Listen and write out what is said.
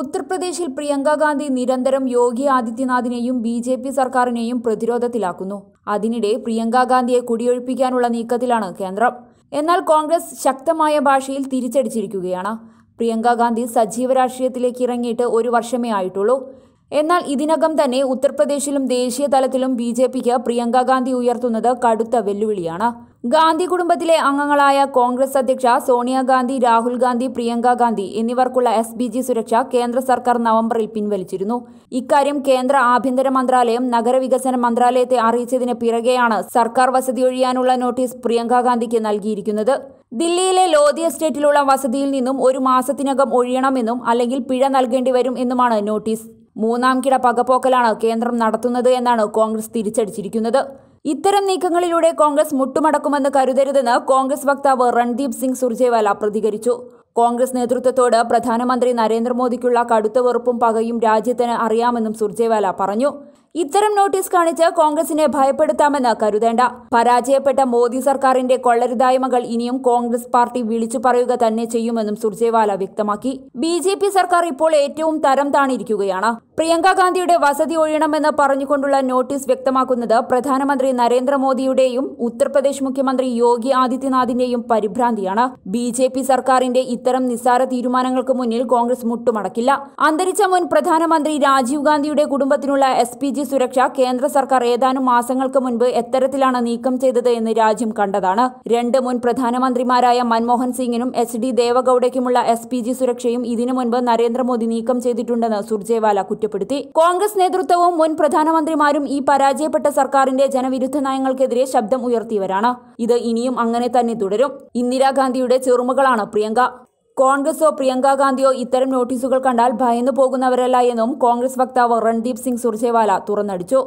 ഉത്തർപ്രദേശിൽ പ്രിയങ്കാഗാന്ധി നിരന്തരം യോഗി ആദിത്യനാഥിനെയും ബി ജെ പി സർക്കാരിനെയും പ്രതിരോധത്തിലാക്കുന്നു അതിനിടെ പ്രിയങ്കാഗാന്ധിയെ കുടിയൊഴിപ്പിക്കാനുള്ള നീക്കത്തിലാണ് കേന്ദ്രം എന്നാൽ കോൺഗ്രസ് ശക്തമായ ഭാഷയിൽ തിരിച്ചടിച്ചിരിക്കുകയാണ് പ്രിയങ്കാഗാന്ധി സജീവ രാഷ്ട്രീയത്തിലേക്ക് ഇറങ്ങിയിട്ട് ഒരു വർഷമേ ആയിട്ടുള്ളൂ എന്നാൽ ഇതിനകം തന്നെ ഉത്തർപ്രദേശിലും ദേശീയ തലത്തിലും ബി ജെ പിക്ക് പ്രിയങ്കാഗാന്ധി ഉയർത്തുന്നത് കടുത്ത വെല്ലുവിളിയാണ് ഗാന്ധി കുടുംബത്തിലെ അംഗങ്ങളായ കോൺഗ്രസ് അധ്യക്ഷ സോണിയാഗാന്ധി രാഹുൽ ഗാന്ധി പ്രിയങ്ക ഗാന്ധി എന്നിവർക്കുള്ള എസ് ബി ജി സുരക്ഷ കേന്ദ്ര സർക്കാർ നവംബറിൽ പിൻവലിച്ചിരുന്നു ഇക്കാര്യം കേന്ദ്ര ആഭ്യന്തര മന്ത്രാലയം നഗരവികസന മന്ത്രാലയത്തെ അറിയിച്ചതിന് പിറകെയാണ് സർക്കാർ വസതി ഒഴിയാനുള്ള നോട്ടീസ് പ്രിയങ്ക ഗാന്ധിക്ക് നൽകിയിരിക്കുന്നത് ദില്ലിയിലെ ലോധി എസ്റ്റേറ്റിലുള്ള വസതിയിൽ നിന്നും ഒരു മാസത്തിനകം ഒഴിയണമെന്നും അല്ലെങ്കിൽ പിഴ നൽകേണ്ടി വരും എന്നുമാണ് നോട്ടീസ് മൂന്നാം കിട പകപ്പോക്കലാണ് കേന്ദ്രം നടത്തുന്നത് എന്നാണ് കോൺഗ്രസ് തിരിച്ചടിച്ചിരിക്കുന്നത് ഇത്തരം നീക്കങ്ങളിലൂടെ കോൺഗ്രസ് മുട്ടുമടക്കുമെന്ന് കരുതരുതെന്ന് കോൺഗ്രസ് വക്താവ് രൺദീപ് സിംഗ് സുർജേവാല പ്രതികരിച്ചു കോൺഗ്രസ് നേതൃത്വത്തോട് പ്രധാനമന്ത്രി നരേന്ദ്രമോദിക്കുള്ള കടുത്ത വെറുപ്പും പകയും രാജ്യത്തിന് അറിയാമെന്നും സുർജേവാല പറഞ്ഞു ഇത്തരം നോട്ടീസ് കാണിച്ച് കോൺഗ്രസിനെ ഭയപ്പെടുത്താമെന്ന് കരുതേണ്ട പരാജയപ്പെട്ട മോദി സർക്കാരിന്റെ കൊള്ളരുതായ്മകൾ ഇനിയും കോൺഗ്രസ് പാർട്ടി വിളിച്ചു പറയുക തന്നെ ചെയ്യുമെന്നും സുർജേവാല വ്യക്തമാക്കി ബി സർക്കാർ ഇപ്പോൾ ഏറ്റവും തരം താണിരിക്കുകയാണ് പ്രിയങ്ക ഗാന്ധിയുടെ വസതി ഒഴിയണമെന്ന് പറഞ്ഞുകൊണ്ടുള്ള നോട്ടീസ് വ്യക്തമാക്കുന്നത് പ്രധാനമന്ത്രി നരേന്ദ്രമോദിയുടെയും ഉത്തർപ്രദേശ് മുഖ്യമന്ത്രി യോഗി ആദിത്യനാഥിന്റെയും പരിഭ്രാന്തിയാണ് ബി ജെ പി സർക്കാരിന്റെ ഇത്തരം നിസ്സാര തീരുമാനങ്ങൾക്ക് മുന്നിൽ കോൺഗ്രസ് മുട്ടുമടക്കില്ല അന്തരിച്ച മുൻ പ്രധാനമന്ത്രി രാജീവ് ഗാന്ധിയുടെ കുടുംബത്തിനുള്ള എസ് പി ജി സുരക്ഷ കേന്ദ്ര സർക്കാർ ഏതാനും മാസങ്ങൾക്ക് മുൻപ് എത്തരത്തിലാണ് നീക്കം ചെയ്തത് എന്ന് രാജ്യം കണ്ടതാണ് രണ്ട് മുൻ പ്രധാനമന്ത്രിമാരായ മൻമോഹൻ സിംഗിനും എച്ച് ഡി ദേവഗൌഡയ്ക്കുമുള്ള എസ് പി ജി സുരക്ഷയും ഇതിനു മുൻപ് നരേന്ദ്രമോദി നീക്കം ചെയ്തിട്ടുണ്ടെന്ന് സുർജേവാല കുറ്റം കുറ്റപ്പെടുത്തി കോൺഗ്രസ് നേതൃത്വവും മുൻ പ്രധാനമന്ത്രിമാരും ഈ പരാജയപ്പെട്ട സർക്കാരിന്റെ ജനവിരുദ്ധ നയങ്ങൾക്കെതിരെ ശബ്ദം ഉയർത്തിയവരാണ് ഇത് ഇനിയും അങ്ങനെ തന്നെ തുടരും ഇന്ദിരാഗാന്ധിയുടെ ചെറുമകളാണ് പ്രിയങ്ക കോൺഗ്രസോ പ്രിയങ്ക ഗാന്ധിയോ ഇത്തരം നോട്ടീസുകൾ കണ്ടാൽ ഭയന്നു പോകുന്നവരല്ല എന്നും കോൺഗ്രസ് വക്താവ് രൺദീപ് സിംഗ് സുർജേവാല തുറന്നടിച്ചു